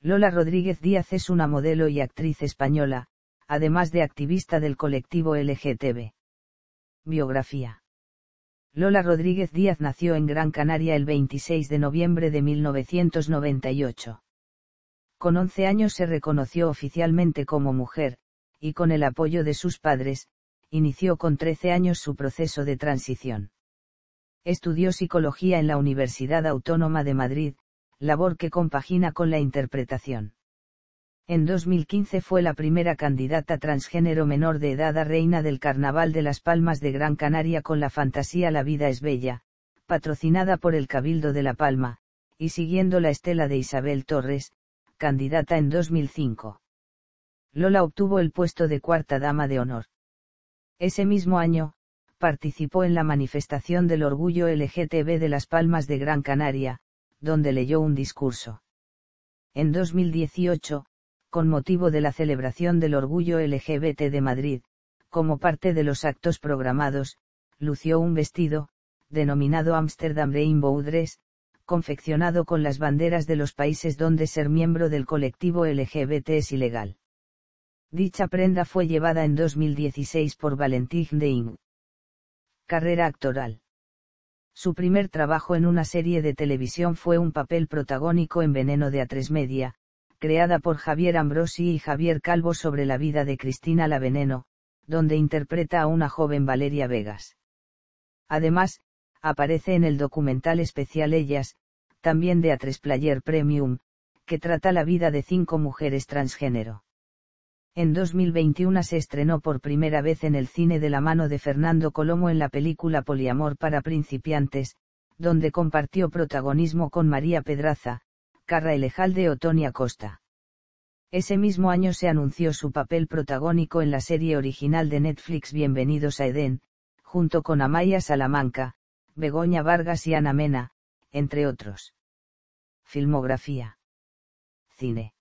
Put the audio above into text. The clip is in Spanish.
Lola Rodríguez Díaz es una modelo y actriz española, además de activista del colectivo LGTB. Biografía. Lola Rodríguez Díaz nació en Gran Canaria el 26 de noviembre de 1998. Con 11 años se reconoció oficialmente como mujer, y con el apoyo de sus padres, inició con 13 años su proceso de transición. Estudió psicología en la Universidad Autónoma de Madrid, labor que compagina con la interpretación. En 2015 fue la primera candidata transgénero menor de edad a reina del Carnaval de las Palmas de Gran Canaria con la fantasía La vida es bella, patrocinada por el Cabildo de La Palma, y siguiendo la estela de Isabel Torres, candidata en 2005. Lola obtuvo el puesto de cuarta dama de honor. Ese mismo año, participó en la manifestación del orgullo LGTB de las Palmas de Gran Canaria, donde leyó un discurso. En 2018, con motivo de la celebración del orgullo LGBT de Madrid, como parte de los actos programados, lució un vestido, denominado Amsterdam Rainbow Dress, confeccionado con las banderas de los países donde ser miembro del colectivo LGBT es ilegal. Dicha prenda fue llevada en 2016 por Valentín Ing. Carrera actoral. Su primer trabajo en una serie de televisión fue un papel protagónico en Veneno de a Media, creada por Javier Ambrosi y Javier Calvo sobre la vida de Cristina La Veneno, donde interpreta a una joven Valeria Vegas. Además, aparece en el documental especial Ellas, también de a Player Premium, que trata la vida de cinco mujeres transgénero en 2021 se estrenó por primera vez en el cine de la mano de Fernando Colomo en la película Poliamor para principiantes, donde compartió protagonismo con María Pedraza, Carra Elejalde de Tonia Costa. Ese mismo año se anunció su papel protagónico en la serie original de Netflix Bienvenidos a Edén, junto con Amaya Salamanca, Begoña Vargas y Ana Mena, entre otros. Filmografía. Cine.